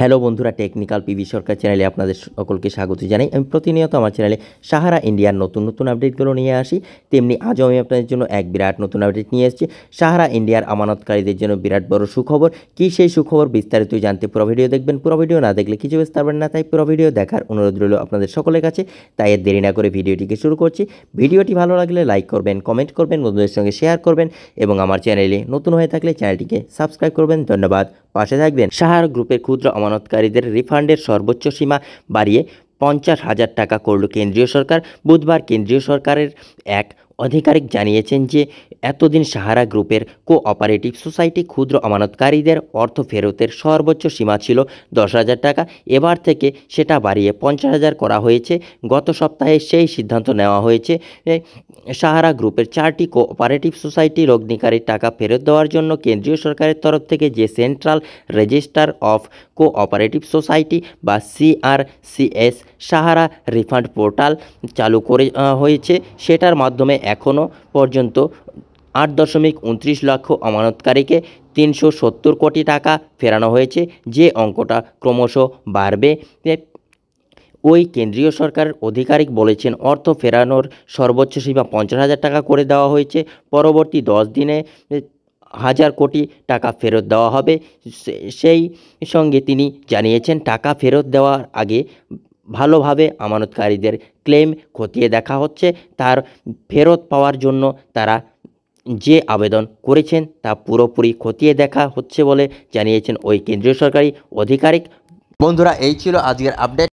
hello বন্ধুরা technical PV সরকার চ্যানেলে আপনাদের সকলকে স্বাগত জানাই আমি প্রতিনিয়ত আমার চ্যানেলে সাহারা ইন্ডিয়ার নতুন নতুন আপডেটগুলো নিয়ে আসি তেমনি আজও আমি আপনাদের জন্য এক বিরাট নতুন আপডেট নিয়ে এসেছি সাহারা ইন্ডিয়ার আমানতকারীদের জন্য বিরাট বড় সুখবর কি সেই সুখবর বিস্তারিত জানতে পুরো ভিডিও দেখবেন পুরো ভিডিও না দেখলে কিছু বুঝতে পারবেন না তাই পুরো ভিডিও দেখার অনুরোধ রইল আপনাদের সকলের কাছে তাই এর দেরি না করে ভিডিওটিকে শুরু করছি ভিডিওটি ভালো লাগলে লাইক করবেন কমেন্ট করবেন বন্ধুদের সঙ্গে শেয়ার করবেন এবং আমার চ্যানেলে নতুন হয়ে থাকলে চ্যানেলটিকে সাবস্ক্রাইব করবেন ধন্যবাদ পাশে থাকবেন সাহারা গ্রুপের ক্ষুদ্র আমার আমানতকারীদের রিফান্ডের সর্বোচ্চ সীমা বাড়িয়ে পঞ্চাশ হাজার টাকা করল কেন্দ্রীয় সরকার বুধবার কেন্দ্রীয় সরকারের এক আধিকারিক জানিয়েছেন যে এতদিন সাহারা গ্রুপের কোঅপারেটিভ সোসাইটি ক্ষুদ্র আমানতকারীদের অর্থ ফেরতের সর্বোচ্চ সীমা ছিল দশ হাজার টাকা এবার থেকে সেটা বাড়িয়ে পঞ্চাশ হাজার করা হয়েছে গত সপ্তাহে সেই সিদ্ধান্ত নেওয়া হয়েছে সাহারা গ্রুপের চারটি কোঅপারেটিভ সোসাইটি লগ্নিকারীর টাকা ফেরত দেওয়ার জন্য কেন্দ্রীয় সরকারের তরফ থেকে যে central register of cooperative society বা সিআরসিএস সাহারা রিফান্ড পোর্টাল চালু করে হয়েছে সেটার মাধ্যমে এখনও পর্যন্ত আট দশমিক উনত্রিশ লক্ষ আমানতকারীকে তিনশো সত্তর কোটি টাকা ফেরানো হয়েছে যে অঙ্কটা ক্রমশ বাড়বে ওই কেন্দ্রীয় সরকারের আধিকারিক বলেছেন অর্থ ফেরানোর সর্বোচ্চ সীমা পঞ্চাশ হাজার টাকা করে দেওয়া হয়েছে পরবর্তী দশ দিনে হাজার কোটি টাকা ফেরত দেওয়া হবে সেই সঙ্গে তিনি জানিয়েছেন টাকা ফেরত দেওয়ার আগে ভালোভাবে আমানতকারীদের ক্লেম খতিয়ে দেখা হচ্ছে তার ফেরত পাওয়ার জন্য তারা যে আবেদন করেছেন তা পুরোপুরি খতিয়ে দেখা হচ্ছে বলে জানিয়েছেন ওই কেন্দ্রীয় সরকারি আধিকারিক বন্ধুরা এই ছিল আজকের আপডেট